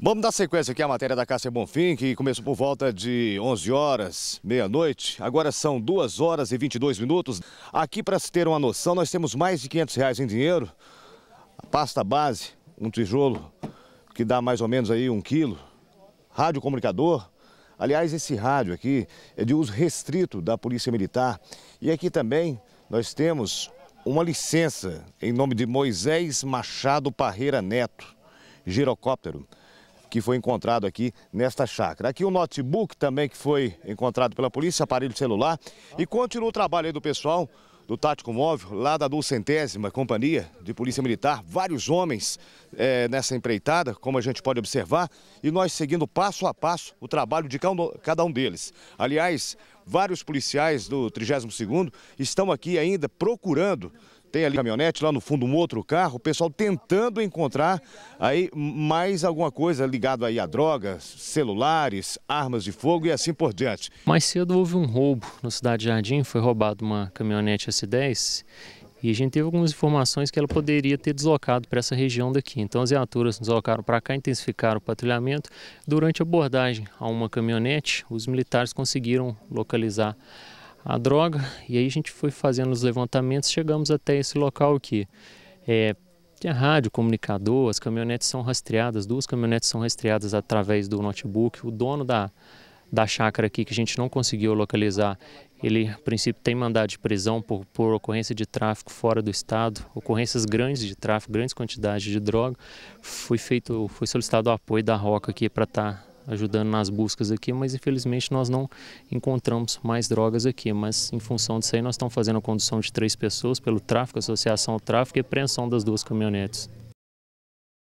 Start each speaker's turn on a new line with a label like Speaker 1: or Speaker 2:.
Speaker 1: Vamos dar sequência aqui à matéria da Cássia Bonfim, que começou por volta de 11 horas, meia-noite. Agora são 2 horas e 22 minutos. Aqui, para se ter uma noção, nós temos mais de 500 reais em dinheiro. A pasta base, um tijolo que dá mais ou menos aí um quilo. Rádio comunicador. Aliás, esse rádio aqui é de uso restrito da Polícia Militar. E aqui também nós temos uma licença em nome de Moisés Machado Parreira Neto, girocóptero que foi encontrado aqui nesta chácara. Aqui um notebook também que foi encontrado pela polícia, aparelho celular. E continua o trabalho aí do pessoal do Tático Móvel, lá da duzentésima companhia de polícia militar, vários homens é, nessa empreitada, como a gente pode observar, e nós seguindo passo a passo o trabalho de cada um deles. Aliás, vários policiais do 32º estão aqui ainda procurando tem ali caminhonete, lá no fundo um outro carro, o pessoal tentando encontrar aí mais alguma coisa ligada aí a drogas, celulares, armas de fogo e assim por diante. Mais
Speaker 2: cedo houve um roubo na cidade de Jardim, foi roubado uma caminhonete S10 e a gente teve algumas informações que ela poderia ter deslocado para essa região daqui. Então as viaturas deslocaram para cá, intensificaram o patrulhamento. Durante a abordagem a uma caminhonete, os militares conseguiram localizar a droga. E aí a gente foi fazendo os levantamentos, chegamos até esse local aqui. É, tinha rádio, comunicador, as caminhonetes são rastreadas, duas caminhonetes são rastreadas através do notebook. O dono da, da chácara aqui, que a gente não conseguiu localizar, ele, a princípio, tem mandado de prisão por, por ocorrência de tráfico fora do estado, ocorrências grandes de tráfico, grandes quantidades de droga. Foi feito, foi solicitado o apoio da Roca aqui para estar tá ajudando nas buscas aqui, mas infelizmente nós não encontramos mais drogas aqui. Mas em função disso aí, nós estamos fazendo a condução de três pessoas pelo tráfico, associação ao tráfico e apreensão das duas caminhonetes.